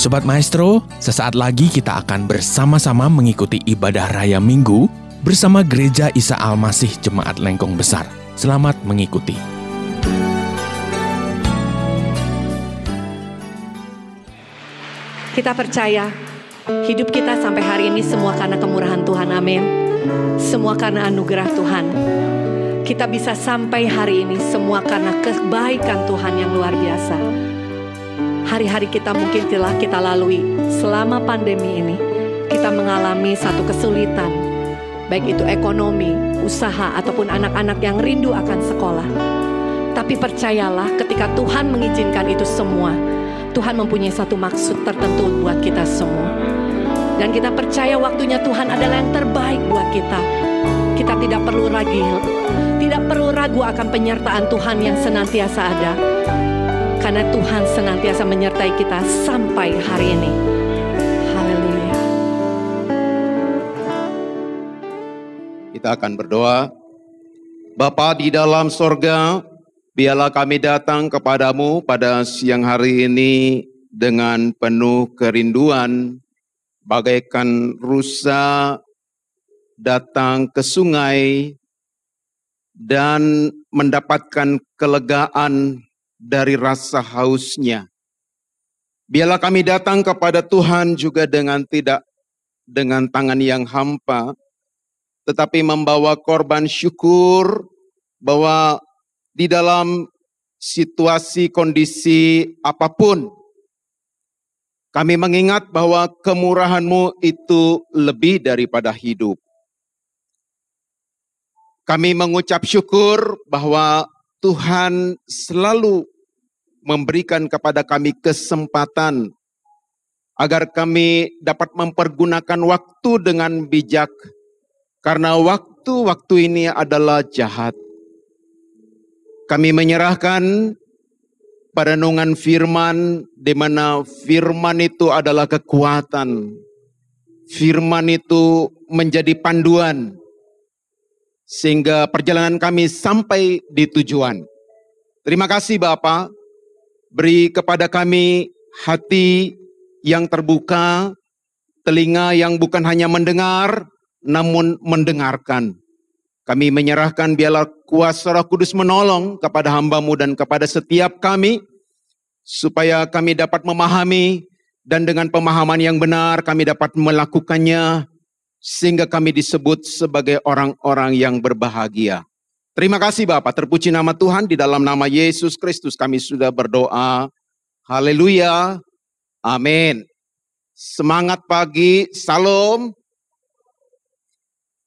Sobat Maestro, sesaat lagi kita akan bersama-sama mengikuti ibadah raya Minggu bersama Gereja Isa Almasih Jemaat Lengkong Besar. Selamat mengikuti. Kita percaya hidup kita sampai hari ini semua karena kemurahan Tuhan. Amin. Semua karena anugerah Tuhan. Kita bisa sampai hari ini semua karena kebaikan Tuhan yang luar biasa hari-hari kita mungkin telah kita lalui selama pandemi ini. Kita mengalami satu kesulitan, baik itu ekonomi, usaha, ataupun anak-anak yang rindu akan sekolah. Tapi percayalah, ketika Tuhan mengizinkan itu semua, Tuhan mempunyai satu maksud tertentu buat kita semua. Dan kita percaya waktunya Tuhan adalah yang terbaik buat kita. Kita tidak perlu ragil, tidak perlu ragu akan penyertaan Tuhan yang senantiasa ada karena Tuhan senantiasa menyertai kita sampai hari ini. Haleluya. Kita akan berdoa. Bapa di dalam sorga, biarlah kami datang kepadamu pada siang hari ini dengan penuh kerinduan, bagaikan rusa datang ke sungai dan mendapatkan kelegaan dari rasa hausnya. Biarlah kami datang kepada Tuhan juga dengan tidak dengan tangan yang hampa, tetapi membawa korban syukur bahwa di dalam situasi kondisi apapun, kami mengingat bahwa kemurahanMu itu lebih daripada hidup. Kami mengucap syukur bahwa Tuhan selalu memberikan kepada kami kesempatan agar kami dapat mempergunakan waktu dengan bijak, karena waktu-waktu ini adalah jahat. Kami menyerahkan perenungan firman, di mana firman itu adalah kekuatan. Firman itu menjadi panduan, sehingga perjalanan kami sampai di tujuan. Terima kasih, Bapak. Beri kepada kami hati yang terbuka, telinga yang bukan hanya mendengar, namun mendengarkan. Kami menyerahkan biarlah kuasa roh kudus menolong kepada hambamu dan kepada setiap kami, supaya kami dapat memahami dan dengan pemahaman yang benar kami dapat melakukannya, sehingga kami disebut sebagai orang-orang yang berbahagia. Terima kasih Bapak, terpuji nama Tuhan di dalam nama Yesus Kristus kami sudah berdoa. Haleluya. Amin. Semangat pagi, salam.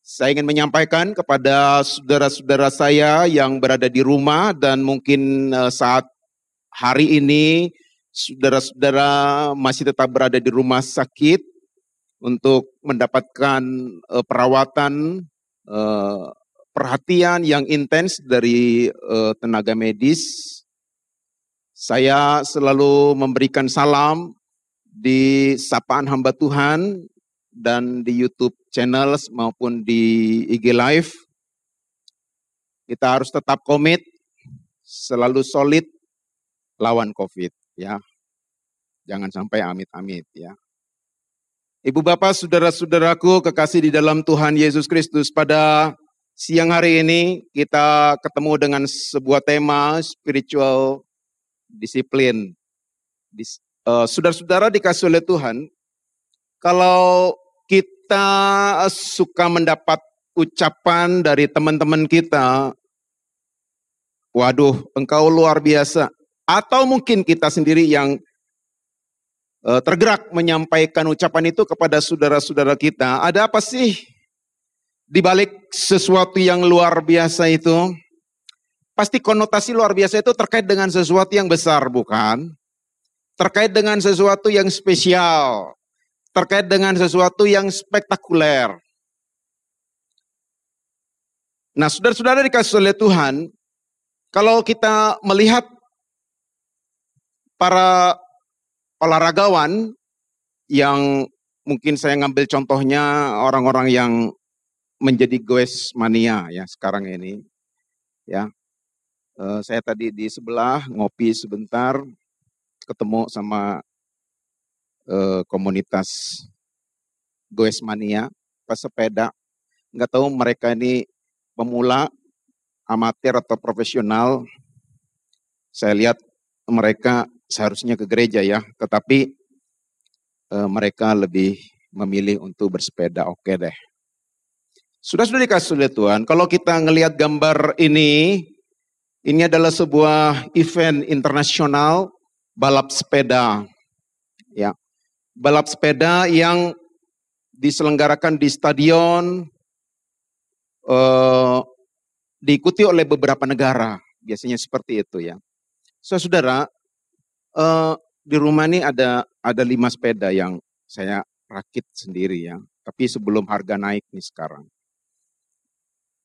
Saya ingin menyampaikan kepada saudara-saudara saya yang berada di rumah dan mungkin eh, saat hari ini saudara-saudara masih tetap berada di rumah sakit untuk mendapatkan eh, perawatan eh, perhatian yang intens dari uh, tenaga medis. Saya selalu memberikan salam di sapaan hamba Tuhan dan di YouTube channel maupun di IG Live. Kita harus tetap komit, selalu solid lawan COVID ya. Jangan sampai amit-amit ya. Ibu bapak, saudara-saudaraku, kekasih di dalam Tuhan Yesus Kristus, pada Siang hari ini kita ketemu dengan sebuah tema spiritual disiplin. Dis, uh, saudara-saudara dikasih oleh Tuhan, kalau kita suka mendapat ucapan dari teman-teman kita, waduh engkau luar biasa. Atau mungkin kita sendiri yang eh, tergerak menyampaikan ucapan itu kepada saudara-saudara kita. Ada apa sih di balik sesuatu yang luar biasa itu, pasti konotasi luar biasa itu terkait dengan sesuatu yang besar, bukan? Terkait dengan sesuatu yang spesial, terkait dengan sesuatu yang spektakuler. Nah, saudara-saudara dikasih oleh Tuhan, kalau kita melihat para olahragawan yang mungkin saya ngambil contohnya orang-orang yang menjadi goes mania ya sekarang ini. Ya. Uh, saya tadi di sebelah ngopi sebentar ketemu sama uh, komunitas goes mania pesepeda. Nggak tahu mereka ini pemula, amatir atau profesional. Saya lihat mereka seharusnya ke gereja ya, tetapi e, mereka lebih memilih untuk bersepeda. Oke deh. Sudah-sudah dikasih oleh Tuhan, kalau kita ngelihat gambar ini, ini adalah sebuah event internasional balap sepeda. Ya. Balap sepeda yang diselenggarakan di stadion eh, diikuti oleh beberapa negara. Biasanya seperti itu ya. So, Saudara, eh, di rumah ini ada ada lima sepeda yang saya rakit sendiri ya. Tapi sebelum harga naik nih sekarang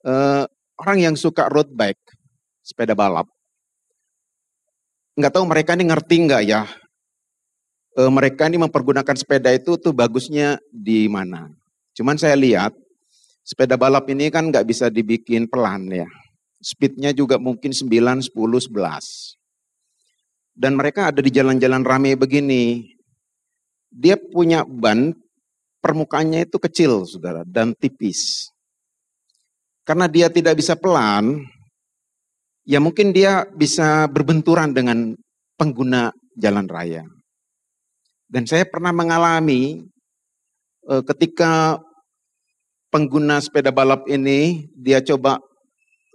uh, orang yang suka road bike, sepeda balap, nggak tahu mereka ini ngerti nggak ya? uh, mereka ini mempergunakan sepeda itu tuh bagusnya di mana? Cuman saya lihat sepeda balap ini kan nggak bisa dibikin pelan ya. Speednya juga mungkin 9, 10, 11. Dan mereka ada di jalan-jalan rame begini. Dia punya ban, permukaannya itu kecil saudara dan tipis. Karena dia tidak bisa pelan, ya mungkin dia bisa berbenturan dengan pengguna jalan raya. Dan saya pernah mengalami e, ketika pengguna sepeda balap ini dia coba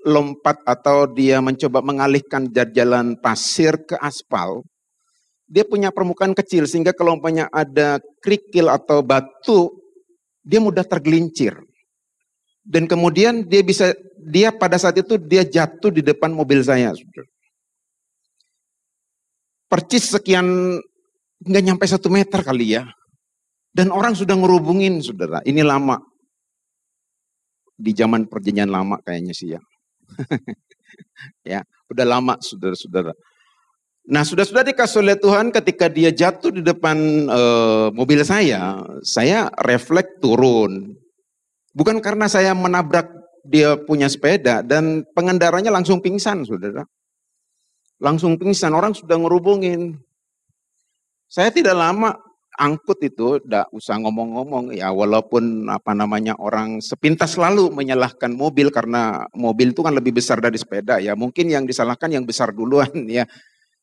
lompat atau dia mencoba mengalihkan jalan pasir ke aspal, dia punya permukaan kecil sehingga kalau banyak ada kerikil atau batu, dia mudah tergelincir dan kemudian dia bisa dia pada saat itu dia jatuh di depan mobil saya. Percis sekian nggak nyampe satu meter kali ya. Dan orang sudah ngerubungin saudara. Ini lama. Di zaman perjanjian lama kayaknya sih ya. ya, udah lama saudara-saudara. Nah, sudah-sudah dikasih oleh Tuhan ketika dia jatuh di depan e, mobil saya, saya refleks turun. Bukan karena saya menabrak dia punya sepeda dan pengendaranya langsung pingsan, saudara. Langsung pingsan, orang sudah ngerubungin. Saya tidak lama angkut itu tidak usah ngomong-ngomong ya walaupun apa namanya orang sepintas lalu menyalahkan mobil karena mobil itu kan lebih besar dari sepeda ya mungkin yang disalahkan yang besar duluan ya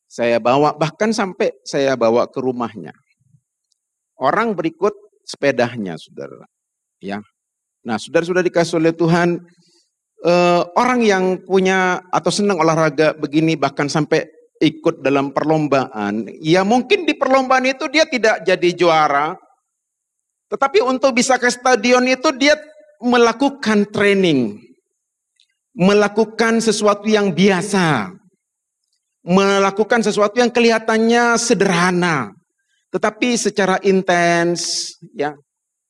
saya bawa bahkan sampai saya bawa ke rumahnya orang berikut sepedanya saudara ya Nah, saudara-saudara dikasih oleh Tuhan, eh, orang yang punya atau senang olahraga begini bahkan sampai ikut dalam perlombaan, ya mungkin di perlombaan itu dia tidak jadi juara, tetapi untuk bisa ke stadion itu dia melakukan training, melakukan sesuatu yang biasa, melakukan sesuatu yang kelihatannya sederhana, tetapi secara intens, ya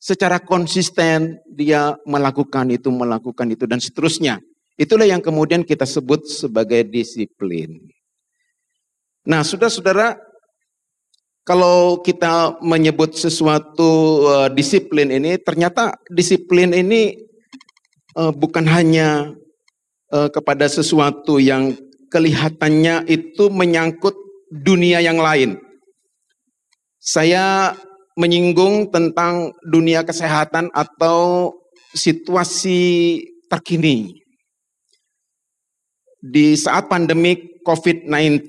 secara konsisten dia melakukan itu, melakukan itu, dan seterusnya. Itulah yang kemudian kita sebut sebagai disiplin. Nah, saudara-saudara, kalau kita menyebut sesuatu uh, disiplin ini, ternyata disiplin ini uh, bukan hanya uh, kepada sesuatu yang kelihatannya itu menyangkut dunia yang lain. Saya menyinggung tentang dunia kesehatan atau situasi terkini di saat pandemi COVID-19.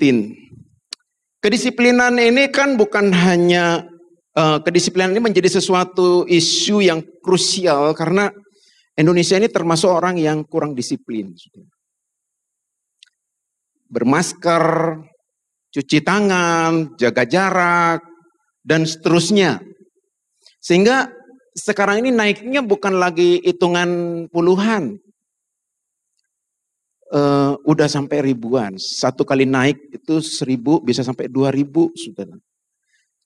Kedisiplinan ini kan bukan hanya uh, kedisiplinan ini menjadi sesuatu isu yang krusial karena Indonesia ini termasuk orang yang kurang disiplin. Bermasker, cuci tangan, jaga jarak, dan seterusnya. Sehingga sekarang ini naiknya bukan lagi hitungan puluhan. Uh, udah sampai ribuan. Satu kali naik itu seribu, bisa sampai dua ribu. Saudara.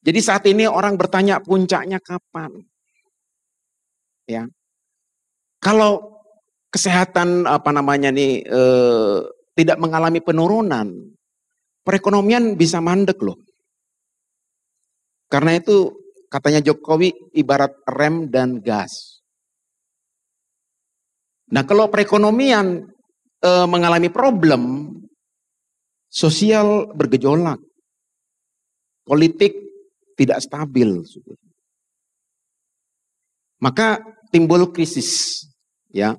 Jadi saat ini orang bertanya puncaknya kapan? Ya, Kalau kesehatan apa namanya nih uh, tidak mengalami penurunan, perekonomian bisa mandek loh. Karena itu katanya Jokowi ibarat rem dan gas. Nah kalau perekonomian e, mengalami problem, sosial bergejolak, politik tidak stabil. Maka timbul krisis. Ya,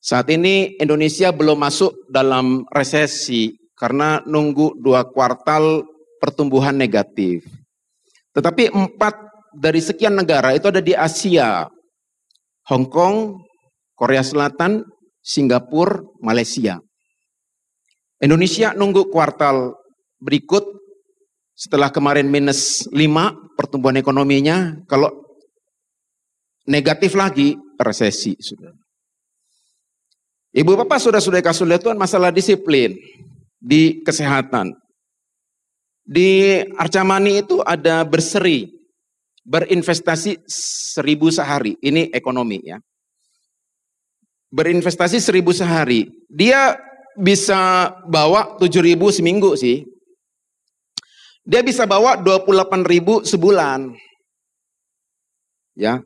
saat ini Indonesia belum masuk dalam resesi karena nunggu dua kuartal pertumbuhan negatif. Tetapi empat dari sekian negara itu ada di Asia. Hong Kong, Korea Selatan, Singapura, Malaysia. Indonesia nunggu kuartal berikut setelah kemarin minus lima pertumbuhan ekonominya, kalau negatif lagi resesi. sudah. Ibu bapak sudah sudah kasih lihat Tuhan masalah disiplin di kesehatan. Di Arcamani itu ada berseri, berinvestasi seribu sehari. Ini ekonomi ya. Berinvestasi seribu sehari. Dia bisa bawa tujuh ribu seminggu sih. Dia bisa bawa dua puluh delapan ribu sebulan. Ya.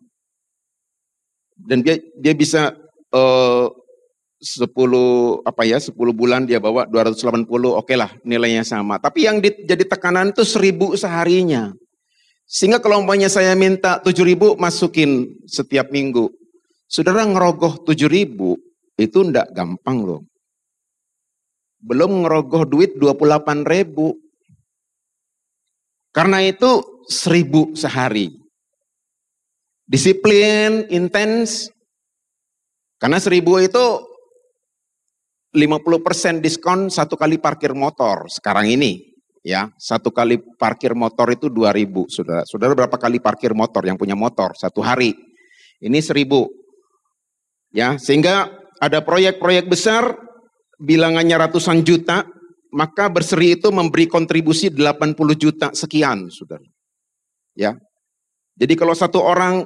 Dan dia dia bisa uh, 10 apa ya 10 bulan dia bawa 280 oke okay lah nilainya sama tapi yang di, jadi tekanan itu 1000 seharinya sehingga kelompoknya saya minta 7000 masukin setiap minggu saudara ngerogoh 7000 itu ndak gampang loh belum ngerogoh duit 28000 karena itu 1000 sehari disiplin intens karena 1000 itu 50% diskon satu kali parkir motor sekarang ini. Ya, satu kali parkir motor itu 2000, Saudara. Saudara berapa kali parkir motor yang punya motor satu hari? Ini seribu Ya, sehingga ada proyek-proyek besar bilangannya ratusan juta, maka berseri itu memberi kontribusi 80 juta sekian, Saudara. Ya. Jadi kalau satu orang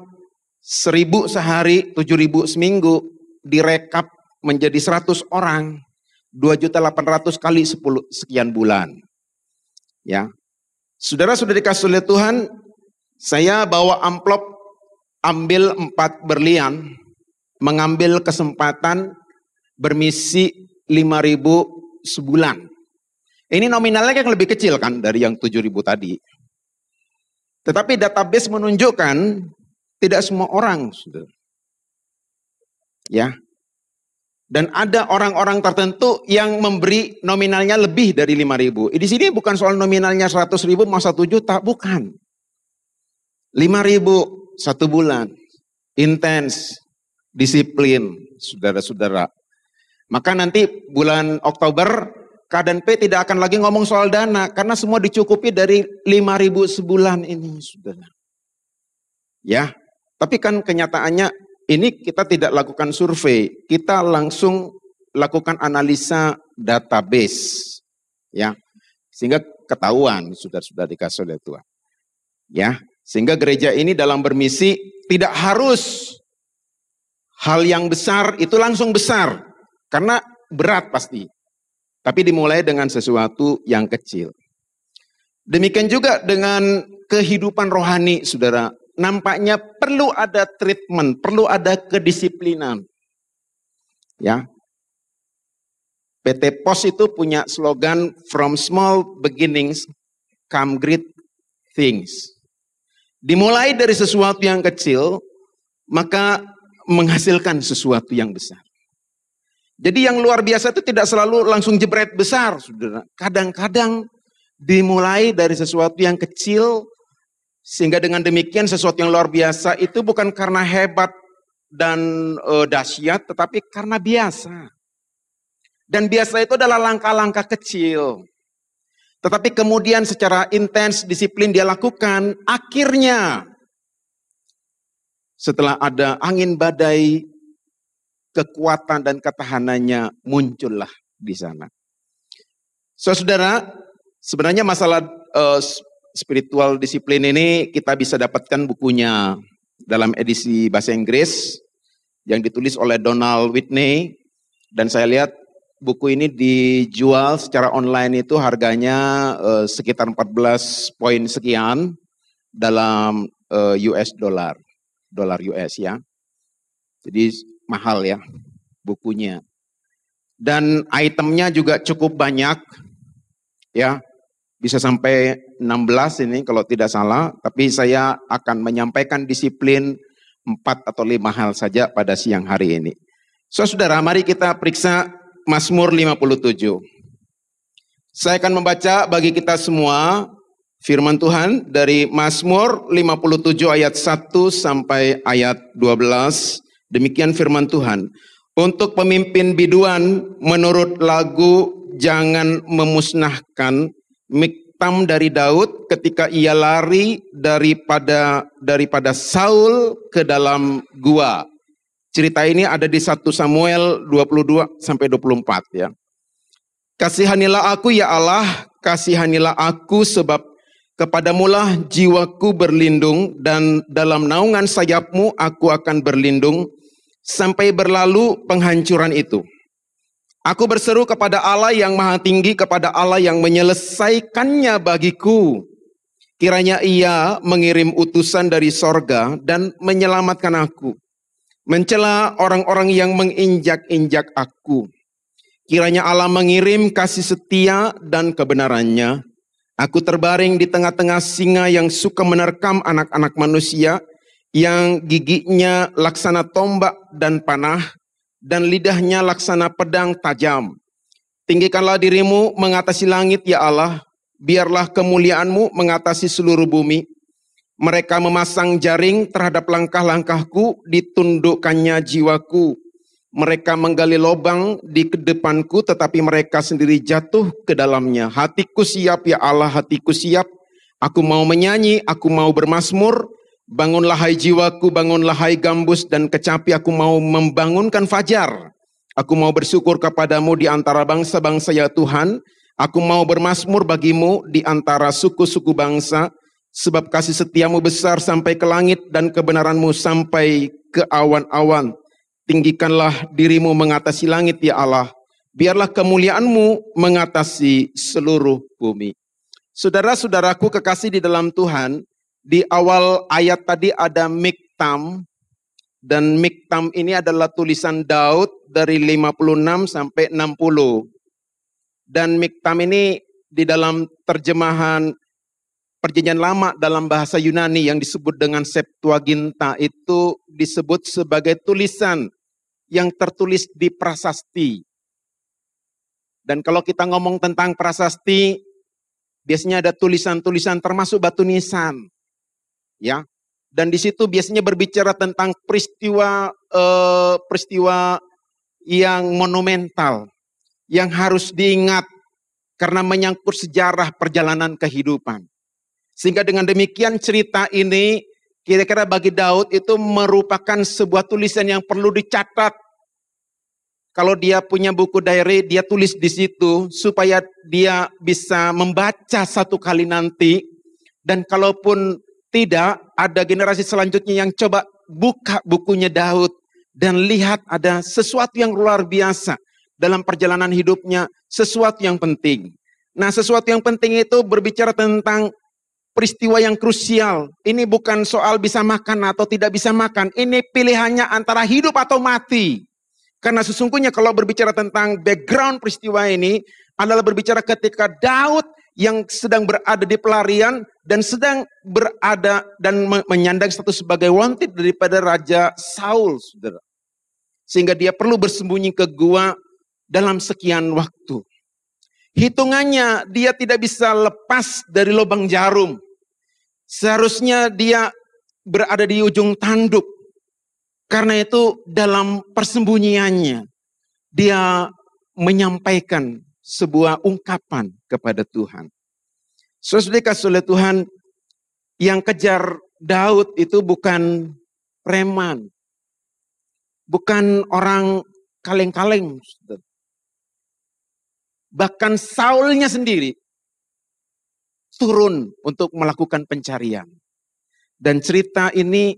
seribu sehari, tujuh ribu seminggu, direkap menjadi 100 orang, 2.800 kali 10 sekian bulan. Ya. Saudara sudah dikasih oleh Tuhan, saya bawa amplop ambil empat berlian, mengambil kesempatan bermisi 5000 sebulan. Ini nominalnya yang lebih kecil kan dari yang 7000 tadi. Tetapi database menunjukkan tidak semua orang sudah. Ya, dan ada orang-orang tertentu yang memberi nominalnya lebih dari ribu. Di sini bukan soal nominalnya ribu mau 1 juta, bukan. ribu satu bulan. Intens, disiplin, saudara-saudara. Maka nanti bulan Oktober KDNP tidak akan lagi ngomong soal dana karena semua dicukupi dari ribu sebulan ini, Saudara. Ya, tapi kan kenyataannya ini kita tidak lakukan survei, kita langsung lakukan analisa database. Ya. Sehingga ketahuan sudah-sudah dikasih oleh Tuhan. Ya, sehingga gereja ini dalam bermisi tidak harus hal yang besar itu langsung besar karena berat pasti. Tapi dimulai dengan sesuatu yang kecil. Demikian juga dengan kehidupan rohani, saudara nampaknya perlu ada treatment, perlu ada kedisiplinan. Ya. PT Pos itu punya slogan from small beginnings come great things. Dimulai dari sesuatu yang kecil, maka menghasilkan sesuatu yang besar. Jadi yang luar biasa itu tidak selalu langsung jebret besar, saudara. Kadang-kadang dimulai dari sesuatu yang kecil sehingga dengan demikian sesuatu yang luar biasa itu bukan karena hebat dan e, dahsyat, tetapi karena biasa. Dan biasa itu adalah langkah-langkah kecil. Tetapi kemudian secara intens disiplin dia lakukan, akhirnya setelah ada angin badai, kekuatan dan ketahanannya muncullah di sana. So, saudara, sebenarnya masalah uh, spiritual disiplin ini kita bisa dapatkan bukunya dalam edisi bahasa Inggris yang ditulis oleh Donald Whitney dan saya lihat buku ini dijual secara online itu harganya eh, sekitar 14 poin sekian dalam eh, US dollar, dolar US ya. Jadi mahal ya bukunya. Dan itemnya juga cukup banyak ya bisa sampai 16 ini kalau tidak salah, tapi saya akan menyampaikan disiplin empat atau lima hal saja pada siang hari ini. So, saudara, mari kita periksa Mazmur 57. Saya akan membaca bagi kita semua firman Tuhan dari Mazmur 57 ayat 1 sampai ayat 12. Demikian firman Tuhan. Untuk pemimpin biduan menurut lagu jangan memusnahkan Miktam dari Daud ketika ia lari daripada daripada Saul ke dalam gua. Cerita ini ada di 1 Samuel 22 sampai 24 ya. Kasihanilah aku ya Allah, kasihanilah aku sebab kepadamulah jiwaku berlindung dan dalam naungan sayapmu aku akan berlindung sampai berlalu penghancuran itu. Aku berseru kepada Allah yang maha tinggi, kepada Allah yang menyelesaikannya bagiku. Kiranya ia mengirim utusan dari sorga dan menyelamatkan aku. Mencela orang-orang yang menginjak-injak aku. Kiranya Allah mengirim kasih setia dan kebenarannya. Aku terbaring di tengah-tengah singa yang suka menerkam anak-anak manusia yang giginya laksana tombak dan panah dan lidahnya laksana pedang tajam. Tinggikanlah dirimu mengatasi langit ya Allah, biarlah kemuliaanmu mengatasi seluruh bumi. Mereka memasang jaring terhadap langkah-langkahku, ditundukkannya jiwaku. Mereka menggali lobang di kedepanku, tetapi mereka sendiri jatuh ke dalamnya. Hatiku siap, ya Allah, hatiku siap. Aku mau menyanyi, aku mau bermasmur, Bangunlah hai jiwaku, bangunlah hai gambus dan kecapi aku mau membangunkan fajar. Aku mau bersyukur kepadamu di antara bangsa-bangsa ya Tuhan. Aku mau bermasmur bagimu di antara suku-suku bangsa. Sebab kasih setiamu besar sampai ke langit dan kebenaranmu sampai ke awan-awan. Tinggikanlah dirimu mengatasi langit ya Allah. Biarlah kemuliaanmu mengatasi seluruh bumi. Saudara-saudaraku kekasih di dalam Tuhan, di awal ayat tadi ada miktam, dan miktam ini adalah tulisan Daud dari 56 sampai 60. Dan miktam ini di dalam terjemahan perjanjian lama dalam bahasa Yunani yang disebut dengan Septuaginta itu disebut sebagai tulisan yang tertulis di prasasti. Dan kalau kita ngomong tentang prasasti, biasanya ada tulisan-tulisan termasuk batu nisan ya. Dan di situ biasanya berbicara tentang peristiwa eh, peristiwa yang monumental yang harus diingat karena menyangkut sejarah perjalanan kehidupan. Sehingga dengan demikian cerita ini kira-kira bagi Daud itu merupakan sebuah tulisan yang perlu dicatat. Kalau dia punya buku diary, dia tulis di situ supaya dia bisa membaca satu kali nanti. Dan kalaupun tidak ada generasi selanjutnya yang coba buka bukunya Daud dan lihat ada sesuatu yang luar biasa dalam perjalanan hidupnya, sesuatu yang penting. Nah, sesuatu yang penting itu berbicara tentang peristiwa yang krusial. Ini bukan soal bisa makan atau tidak bisa makan. Ini pilihannya antara hidup atau mati. Karena sesungguhnya kalau berbicara tentang background peristiwa ini adalah berbicara ketika Daud yang sedang berada di pelarian dan sedang berada dan menyandang status sebagai wanted daripada Raja Saul, saudara. Sehingga dia perlu bersembunyi ke gua dalam sekian waktu. Hitungannya dia tidak bisa lepas dari lubang jarum. Seharusnya dia berada di ujung tanduk. Karena itu dalam persembunyiannya dia menyampaikan sebuah ungkapan kepada Tuhan. Sesudah kasih oleh Tuhan, yang kejar Daud itu bukan preman. Bukan orang kaleng-kaleng. Bahkan Saulnya sendiri turun untuk melakukan pencarian. Dan cerita ini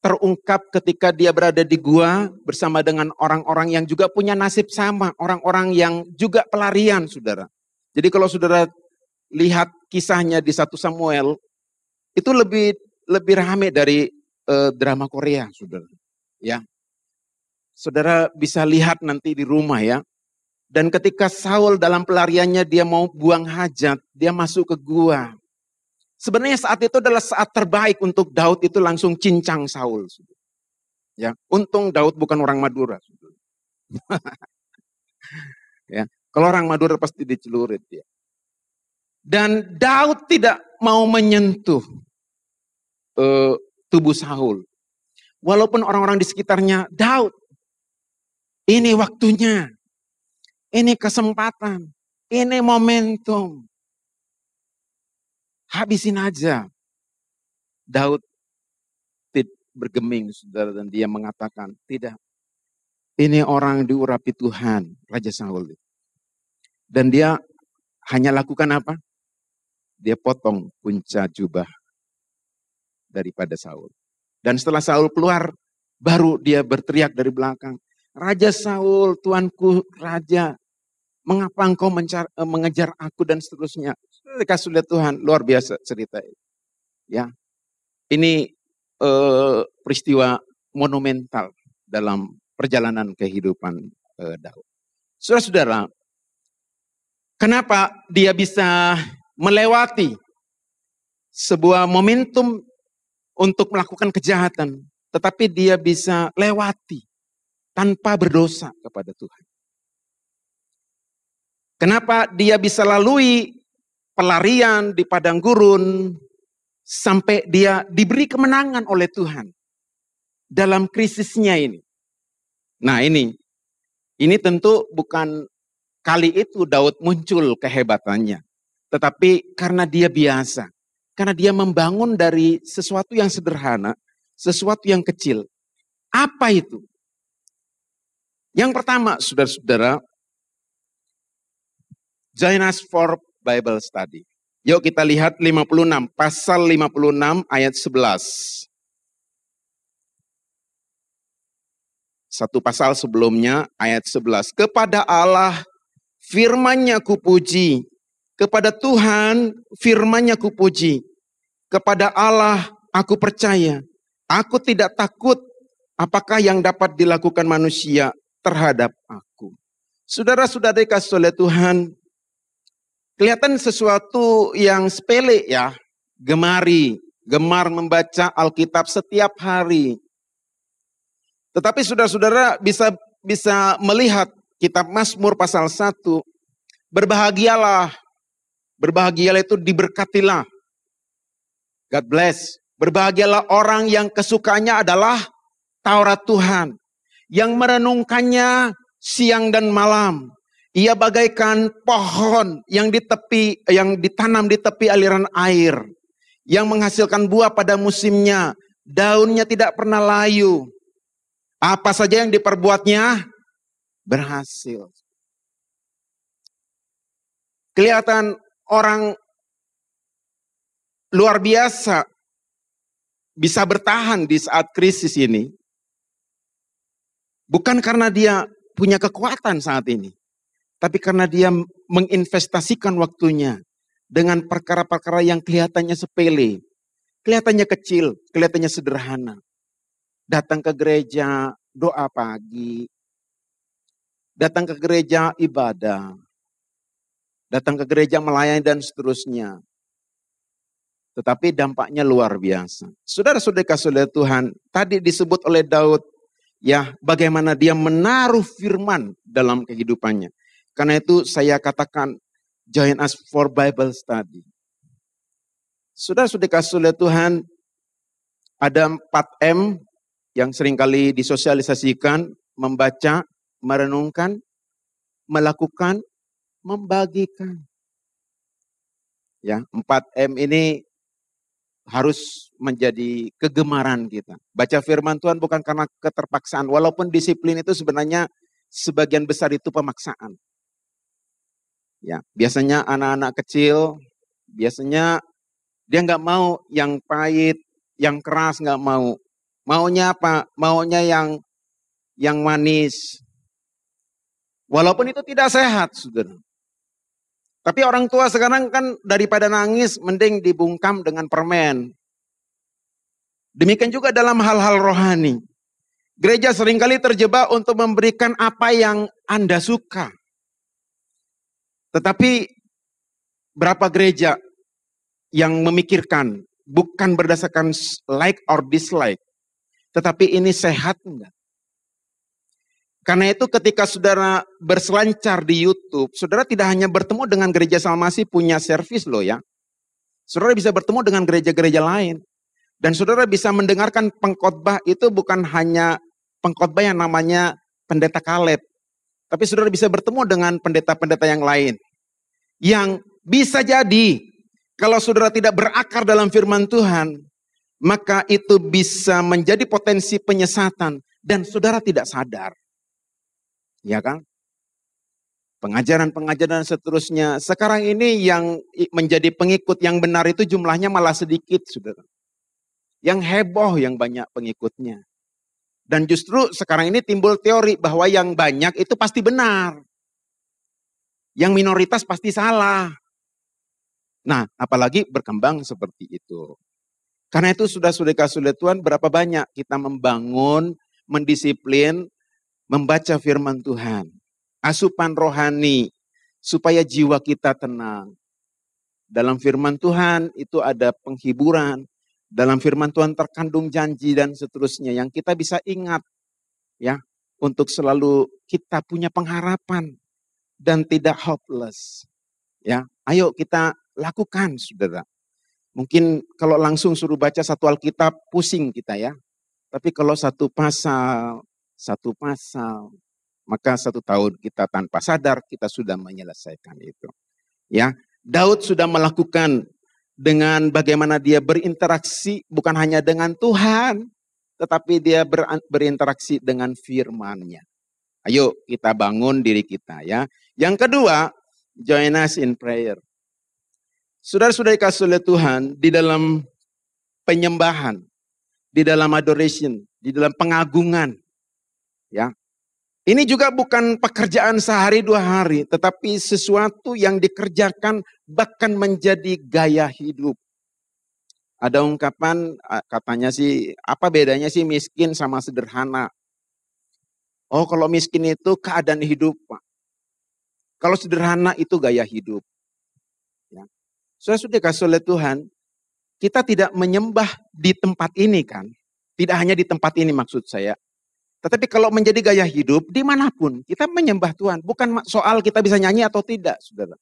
terungkap ketika dia berada di gua bersama dengan orang-orang yang juga punya nasib sama, orang-orang yang juga pelarian, saudara. Jadi kalau saudara lihat kisahnya di satu Samuel itu lebih lebih ramai dari uh, drama Korea, saudara. Ya, saudara bisa lihat nanti di rumah ya. Dan ketika Saul dalam pelariannya dia mau buang hajat, dia masuk ke gua. Sebenarnya saat itu adalah saat terbaik untuk Daud itu langsung cincang Saul. Ya, untung Daud bukan orang Madura. ya, kalau orang Madura pasti dicelurit ya. Dan Daud tidak mau menyentuh uh, tubuh Saul. Walaupun orang-orang di sekitarnya, Daud, ini waktunya, ini kesempatan, ini momentum. Habisin aja. Daud bergeming, saudara, dan dia mengatakan, tidak, ini orang diurapi Tuhan, Raja Saul. Dan dia hanya lakukan apa? dia potong punca jubah daripada Saul. Dan setelah Saul keluar, baru dia berteriak dari belakang, Raja Saul, tuanku raja, mengapa engkau mencar, eh, mengejar aku dan seterusnya. Kasih lihat Tuhan, luar biasa cerita ini. Ya. Ini eh, peristiwa monumental dalam perjalanan kehidupan eh, Daud. Saudara-saudara, kenapa dia bisa melewati sebuah momentum untuk melakukan kejahatan, tetapi dia bisa lewati tanpa berdosa kepada Tuhan. Kenapa dia bisa lalui pelarian di padang gurun sampai dia diberi kemenangan oleh Tuhan dalam krisisnya ini? Nah, ini ini tentu bukan kali itu Daud muncul kehebatannya. Tetapi karena dia biasa, karena dia membangun dari sesuatu yang sederhana, sesuatu yang kecil. Apa itu? Yang pertama, saudara-saudara, join us for Bible study. Yuk kita lihat 56, pasal 56 ayat 11. satu pasal sebelumnya ayat 11. Kepada Allah firmannya kupuji, kepada Tuhan firmannya puji, Kepada Allah aku percaya. Aku tidak takut apakah yang dapat dilakukan manusia terhadap aku. saudara saudara dikasih oleh Tuhan, kelihatan sesuatu yang sepele ya. Gemari, gemar membaca Alkitab setiap hari. Tetapi saudara-saudara bisa bisa melihat kitab Mazmur pasal 1, berbahagialah Berbahagialah itu diberkatilah. God bless. Berbahagialah orang yang kesukaannya adalah Taurat Tuhan. Yang merenungkannya siang dan malam. Ia bagaikan pohon yang di yang ditanam di tepi aliran air yang menghasilkan buah pada musimnya, daunnya tidak pernah layu. Apa saja yang diperbuatnya berhasil. Kelihatan orang luar biasa bisa bertahan di saat krisis ini bukan karena dia punya kekuatan saat ini, tapi karena dia menginvestasikan waktunya dengan perkara-perkara yang kelihatannya sepele, kelihatannya kecil, kelihatannya sederhana. Datang ke gereja, doa pagi. Datang ke gereja, ibadah datang ke gereja melayani dan seterusnya. Tetapi dampaknya luar biasa. saudara saudara kasih Tuhan, tadi disebut oleh Daud, ya bagaimana dia menaruh firman dalam kehidupannya. Karena itu saya katakan, join us for Bible study. saudara saudara kasih Tuhan, ada 4M yang seringkali disosialisasikan, membaca, merenungkan, melakukan, membagikan. Ya, 4M ini harus menjadi kegemaran kita. Baca firman Tuhan bukan karena keterpaksaan, walaupun disiplin itu sebenarnya sebagian besar itu pemaksaan. Ya, biasanya anak-anak kecil, biasanya dia nggak mau yang pahit, yang keras nggak mau. Maunya apa? Maunya yang yang manis. Walaupun itu tidak sehat, saudara. Tapi orang tua sekarang kan daripada nangis mending dibungkam dengan permen. Demikian juga dalam hal-hal rohani. Gereja seringkali terjebak untuk memberikan apa yang Anda suka. Tetapi berapa gereja yang memikirkan bukan berdasarkan like or dislike, tetapi ini sehat enggak? Karena itu ketika saudara berselancar di YouTube, saudara tidak hanya bertemu dengan gereja Salmasi punya servis loh ya. Saudara bisa bertemu dengan gereja-gereja lain. Dan saudara bisa mendengarkan pengkhotbah itu bukan hanya pengkhotbah yang namanya pendeta Kaleb. Tapi saudara bisa bertemu dengan pendeta-pendeta yang lain. Yang bisa jadi kalau saudara tidak berakar dalam firman Tuhan, maka itu bisa menjadi potensi penyesatan dan saudara tidak sadar. Ya kan? Pengajaran-pengajaran seterusnya. Sekarang ini yang menjadi pengikut yang benar itu jumlahnya malah sedikit, saudara. Yang heboh yang banyak pengikutnya. Dan justru sekarang ini timbul teori bahwa yang banyak itu pasti benar. Yang minoritas pasti salah. Nah, apalagi berkembang seperti itu. Karena itu sudah sudah kasih Tuhan berapa banyak kita membangun, mendisiplin membaca firman Tuhan, asupan rohani, supaya jiwa kita tenang. Dalam firman Tuhan itu ada penghiburan, dalam firman Tuhan terkandung janji dan seterusnya yang kita bisa ingat ya untuk selalu kita punya pengharapan dan tidak hopeless. Ya, ayo kita lakukan, saudara. Mungkin kalau langsung suruh baca satu Alkitab pusing kita ya. Tapi kalau satu pasal, satu pasal, maka satu tahun kita tanpa sadar kita sudah menyelesaikan itu. Ya, Daud sudah melakukan dengan bagaimana dia berinteraksi bukan hanya dengan Tuhan, tetapi dia berinteraksi dengan firman-Nya. Ayo kita bangun diri kita ya. Yang kedua, join us in prayer. Saudara-saudara dikasih oleh Tuhan di dalam penyembahan, di dalam adoration, di dalam pengagungan, Ya. Ini juga bukan pekerjaan sehari dua hari, tetapi sesuatu yang dikerjakan bahkan menjadi gaya hidup. Ada ungkapan katanya sih, apa bedanya sih miskin sama sederhana? Oh kalau miskin itu keadaan hidup Pak. Kalau sederhana itu gaya hidup. Ya. Saya sudah kasih oleh Tuhan, kita tidak menyembah di tempat ini kan. Tidak hanya di tempat ini maksud saya. Tetapi kalau menjadi gaya hidup, dimanapun kita menyembah Tuhan. Bukan soal kita bisa nyanyi atau tidak, saudara.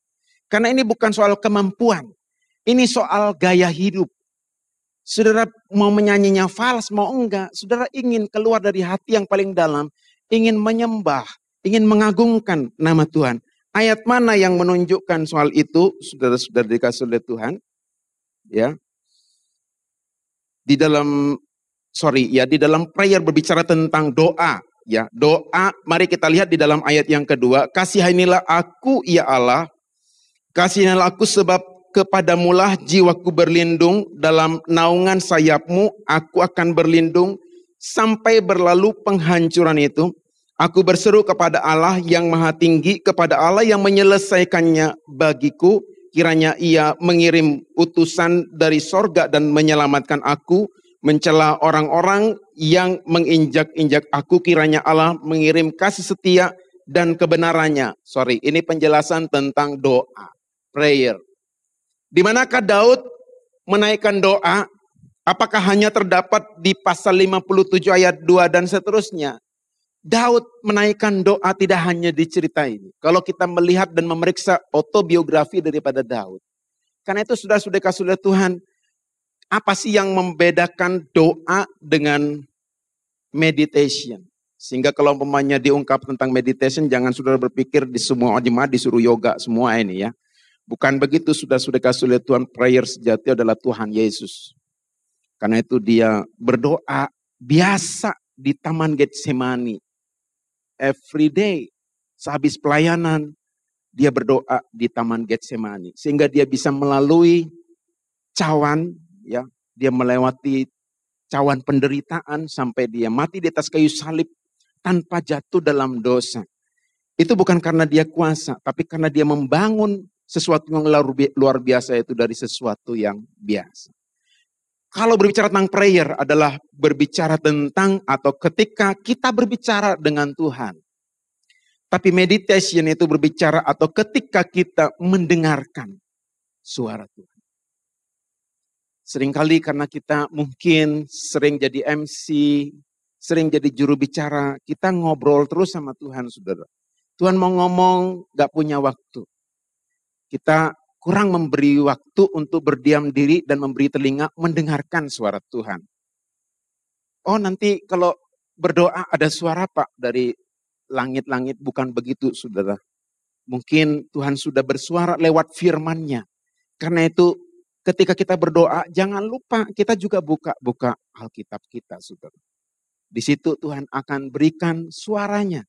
Karena ini bukan soal kemampuan. Ini soal gaya hidup. Saudara mau menyanyinya fals, mau enggak. Saudara ingin keluar dari hati yang paling dalam. Ingin menyembah, ingin mengagungkan nama Tuhan. Ayat mana yang menunjukkan soal itu, saudara-saudara dikasih oleh Tuhan? Ya, di dalam sorry ya di dalam prayer berbicara tentang doa ya doa mari kita lihat di dalam ayat yang kedua kasihanilah aku ya Allah kasihanilah aku sebab kepadamu lah jiwaku berlindung dalam naungan sayapmu aku akan berlindung sampai berlalu penghancuran itu aku berseru kepada Allah yang maha tinggi kepada Allah yang menyelesaikannya bagiku kiranya ia mengirim utusan dari sorga dan menyelamatkan aku mencela orang-orang yang menginjak-injak aku kiranya Allah mengirim kasih setia dan kebenarannya. Sorry, ini penjelasan tentang doa, prayer. Di manakah Daud menaikkan doa? Apakah hanya terdapat di pasal 57 ayat 2 dan seterusnya? Daud menaikkan doa tidak hanya di cerita ini. Kalau kita melihat dan memeriksa autobiografi daripada Daud. Karena itu sudah sudah kasih Tuhan, apa sih yang membedakan doa dengan meditation? Sehingga kalau umpamanya diungkap tentang meditation, jangan sudah berpikir di semua jemaat disuruh yoga semua ini ya. Bukan begitu, sudah sudah kasih lihat Tuhan, prayer sejati adalah Tuhan Yesus. Karena itu dia berdoa biasa di Taman Getsemani. Every day, sehabis pelayanan, dia berdoa di Taman Getsemani. Sehingga dia bisa melalui cawan ya dia melewati cawan penderitaan sampai dia mati di atas kayu salib tanpa jatuh dalam dosa. Itu bukan karena dia kuasa, tapi karena dia membangun sesuatu yang luar biasa itu dari sesuatu yang biasa. Kalau berbicara tentang prayer adalah berbicara tentang atau ketika kita berbicara dengan Tuhan. Tapi meditation itu berbicara atau ketika kita mendengarkan suara Tuhan. Seringkali karena kita mungkin sering jadi MC, sering jadi juru bicara, kita ngobrol terus sama Tuhan, saudara. Tuhan mau ngomong, gak punya waktu. Kita kurang memberi waktu untuk berdiam diri dan memberi telinga mendengarkan suara Tuhan. Oh nanti kalau berdoa ada suara pak dari langit-langit bukan begitu saudara. Mungkin Tuhan sudah bersuara lewat firmannya. Karena itu ketika kita berdoa, jangan lupa kita juga buka-buka Alkitab kita, saudara. Di situ Tuhan akan berikan suaranya,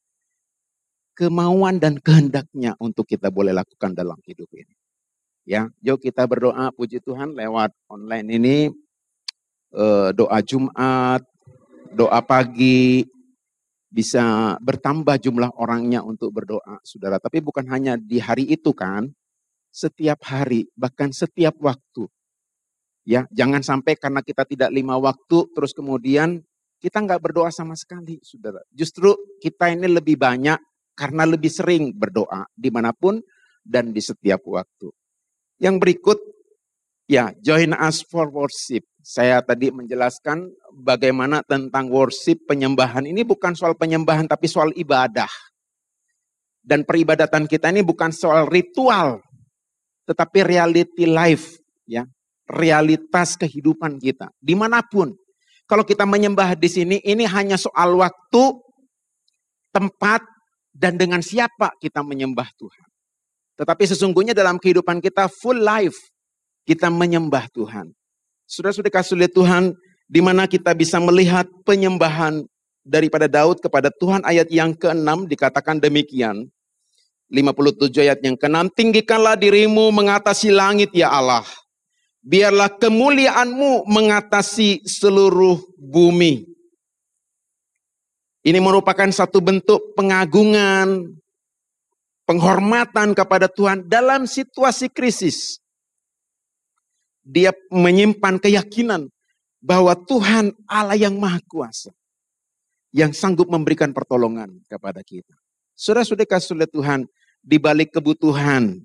kemauan dan kehendaknya untuk kita boleh lakukan dalam hidup ini. Ya, yuk kita berdoa, puji Tuhan lewat online ini, eh, doa Jumat, doa pagi, bisa bertambah jumlah orangnya untuk berdoa, saudara. Tapi bukan hanya di hari itu kan, setiap hari, bahkan setiap waktu. Ya, jangan sampai karena kita tidak lima waktu, terus kemudian kita nggak berdoa sama sekali, saudara. Justru kita ini lebih banyak karena lebih sering berdoa dimanapun dan di setiap waktu. Yang berikut, ya, join us for worship. Saya tadi menjelaskan bagaimana tentang worship penyembahan. Ini bukan soal penyembahan, tapi soal ibadah. Dan peribadatan kita ini bukan soal ritual, tetapi reality life ya realitas kehidupan kita dimanapun kalau kita menyembah di sini ini hanya soal waktu tempat dan dengan siapa kita menyembah Tuhan tetapi sesungguhnya dalam kehidupan kita full life kita menyembah Tuhan sudah-sudah kasih Tuhan di mana kita bisa melihat penyembahan daripada Daud kepada Tuhan ayat yang ke-6 dikatakan demikian 57 ayat yang ke-6, tinggikanlah dirimu mengatasi langit ya Allah. Biarlah kemuliaanmu mengatasi seluruh bumi. Ini merupakan satu bentuk pengagungan, penghormatan kepada Tuhan dalam situasi krisis. Dia menyimpan keyakinan bahwa Tuhan Allah yang Maha Kuasa yang sanggup memberikan pertolongan kepada kita. Sudah sudah kasih oleh Tuhan, di balik kebutuhan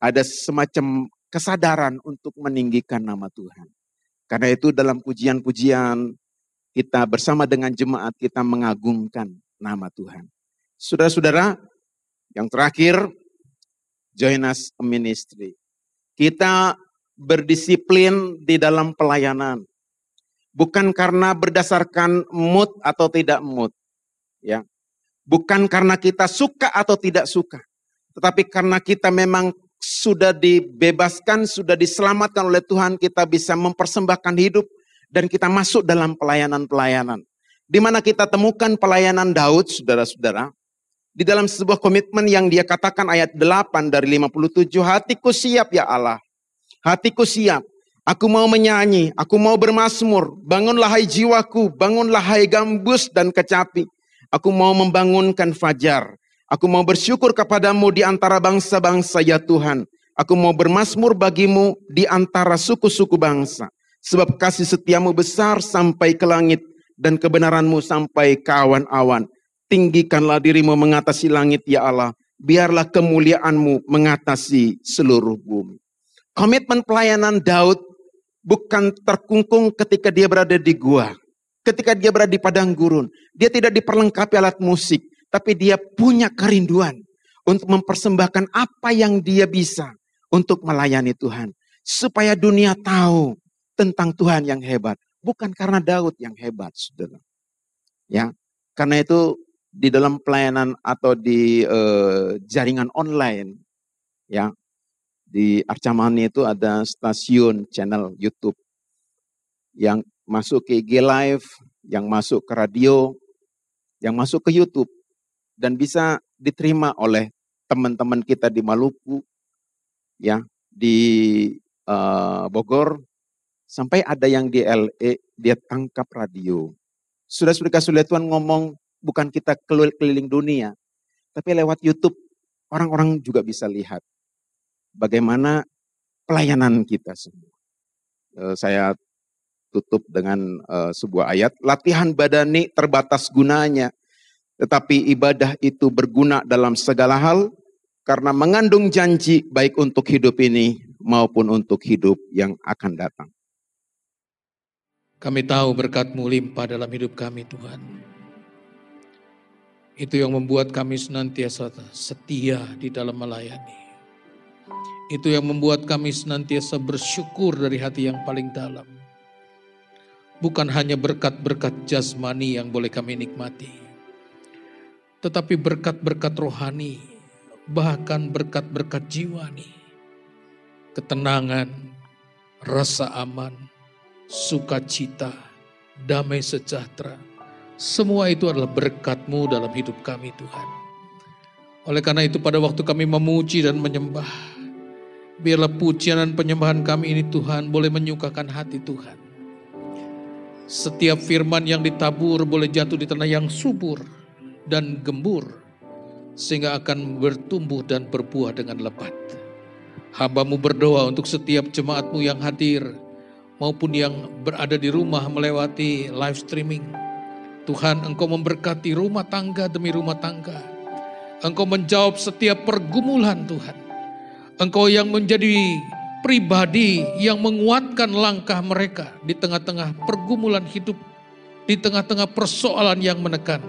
ada semacam kesadaran untuk meninggikan nama Tuhan. Karena itu dalam pujian-pujian kita bersama dengan jemaat kita mengagungkan nama Tuhan. Saudara-saudara, yang terakhir join us a ministry. Kita berdisiplin di dalam pelayanan. Bukan karena berdasarkan mood atau tidak mood, ya. Bukan karena kita suka atau tidak suka tetapi karena kita memang sudah dibebaskan, sudah diselamatkan oleh Tuhan, kita bisa mempersembahkan hidup dan kita masuk dalam pelayanan-pelayanan. Di mana kita temukan pelayanan Daud, saudara-saudara, di dalam sebuah komitmen yang dia katakan ayat 8 dari 57, hatiku siap ya Allah, hatiku siap, aku mau menyanyi, aku mau bermasmur, bangunlah hai jiwaku, bangunlah hai gambus dan kecapi, aku mau membangunkan fajar, Aku mau bersyukur kepadamu di antara bangsa-bangsa ya Tuhan. Aku mau bermasmur bagimu di antara suku-suku bangsa. Sebab kasih setiamu besar sampai ke langit dan kebenaranmu sampai ke awan-awan. Tinggikanlah dirimu mengatasi langit ya Allah. Biarlah kemuliaanmu mengatasi seluruh bumi. Komitmen pelayanan Daud bukan terkungkung ketika dia berada di gua. Ketika dia berada di padang gurun. Dia tidak diperlengkapi alat musik tapi dia punya kerinduan untuk mempersembahkan apa yang dia bisa untuk melayani Tuhan, supaya dunia tahu tentang Tuhan yang hebat, bukan karena Daud yang hebat, saudara. Ya, karena itu di dalam pelayanan atau di eh, jaringan online, ya, di Arcamani itu ada stasiun channel YouTube yang masuk ke IG Live, yang masuk ke radio, yang masuk ke YouTube dan bisa diterima oleh teman-teman kita di Maluku, ya di uh, Bogor, sampai ada yang di LE dia tangkap radio. Sudah sudah kasih Tuhan ngomong bukan kita keliling dunia, tapi lewat YouTube orang-orang juga bisa lihat bagaimana pelayanan kita semua. Uh, saya tutup dengan uh, sebuah ayat, latihan badani terbatas gunanya tetapi ibadah itu berguna dalam segala hal karena mengandung janji baik untuk hidup ini maupun untuk hidup yang akan datang. Kami tahu berkatmu limpah dalam hidup kami Tuhan. Itu yang membuat kami senantiasa setia di dalam melayani. Itu yang membuat kami senantiasa bersyukur dari hati yang paling dalam. Bukan hanya berkat-berkat jasmani yang boleh kami nikmati tetapi berkat-berkat rohani, bahkan berkat-berkat jiwa nih ketenangan, rasa aman, sukacita, damai sejahtera, semua itu adalah berkat-Mu dalam hidup kami Tuhan. Oleh karena itu pada waktu kami memuji dan menyembah, biarlah pujian dan penyembahan kami ini Tuhan boleh menyukakan hati Tuhan. Setiap firman yang ditabur boleh jatuh di tanah yang subur dan gembur sehingga akan bertumbuh dan berbuah dengan lebat. Hambamu berdoa untuk setiap jemaatmu yang hadir maupun yang berada di rumah melewati live streaming. Tuhan engkau memberkati rumah tangga demi rumah tangga. Engkau menjawab setiap pergumulan Tuhan. Engkau yang menjadi pribadi yang menguatkan langkah mereka di tengah-tengah pergumulan hidup, di tengah-tengah persoalan yang menekan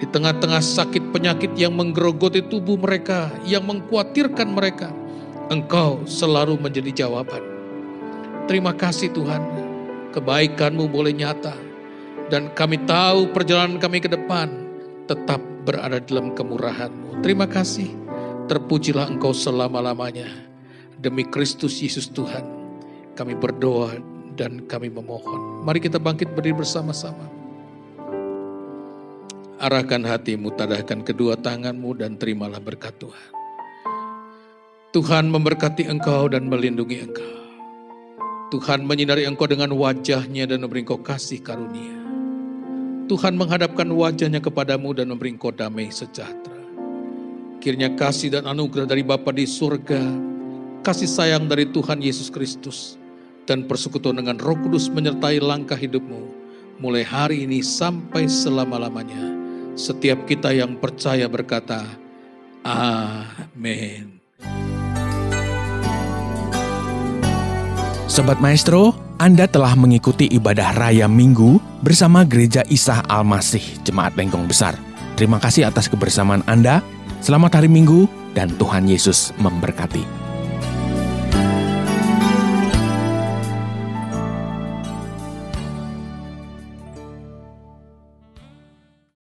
di tengah-tengah sakit penyakit yang menggerogoti tubuh mereka, yang mengkhawatirkan mereka, Engkau selalu menjadi jawaban. Terima kasih Tuhan, kebaikanmu boleh nyata. Dan kami tahu perjalanan kami ke depan tetap berada dalam kemurahanmu. Terima kasih, terpujilah Engkau selama-lamanya. Demi Kristus Yesus Tuhan, kami berdoa dan kami memohon. Mari kita bangkit berdiri bersama-sama arahkan hatimu, tadahkan kedua tanganmu dan terimalah berkat Tuhan. Tuhan memberkati engkau dan melindungi engkau. Tuhan menyinari engkau dengan wajahnya dan memberi engkau kasih karunia. Tuhan menghadapkan wajahnya kepadamu dan memberi engkau damai sejahtera. Kiranya kasih dan anugerah dari Bapa di surga, kasih sayang dari Tuhan Yesus Kristus, dan persekutuan dengan roh kudus menyertai langkah hidupmu mulai hari ini sampai selama-lamanya. Setiap kita yang percaya berkata, Amin. Sobat Maestro, Anda telah mengikuti ibadah Raya Minggu bersama Gereja Isah Almasih, Jemaat Lengkong Besar. Terima kasih atas kebersamaan Anda. Selamat hari Minggu dan Tuhan Yesus memberkati.